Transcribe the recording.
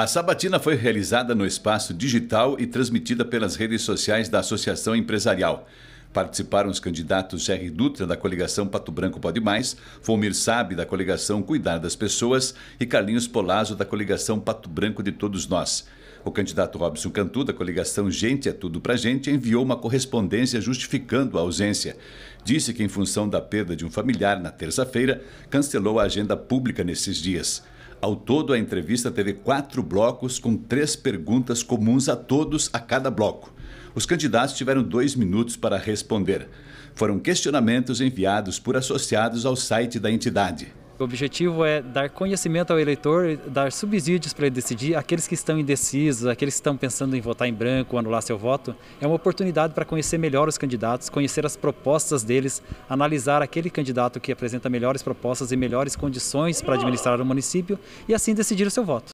A sabatina foi realizada no espaço digital e transmitida pelas redes sociais da Associação Empresarial. Participaram os candidatos R Dutra, da coligação Pato Branco Pode Mais, Fomir Sabe, da coligação Cuidar das Pessoas e Carlinhos Polazo, da coligação Pato Branco de Todos Nós. O candidato Robson Cantu, da coligação Gente é Tudo Pra Gente, enviou uma correspondência justificando a ausência. Disse que, em função da perda de um familiar na terça-feira, cancelou a agenda pública nesses dias. Ao todo, a entrevista teve quatro blocos com três perguntas comuns a todos a cada bloco. Os candidatos tiveram dois minutos para responder. Foram questionamentos enviados por associados ao site da entidade. O objetivo é dar conhecimento ao eleitor, dar subsídios para ele decidir. Aqueles que estão indecisos, aqueles que estão pensando em votar em branco, anular seu voto, é uma oportunidade para conhecer melhor os candidatos, conhecer as propostas deles, analisar aquele candidato que apresenta melhores propostas e melhores condições para administrar o município e assim decidir o seu voto.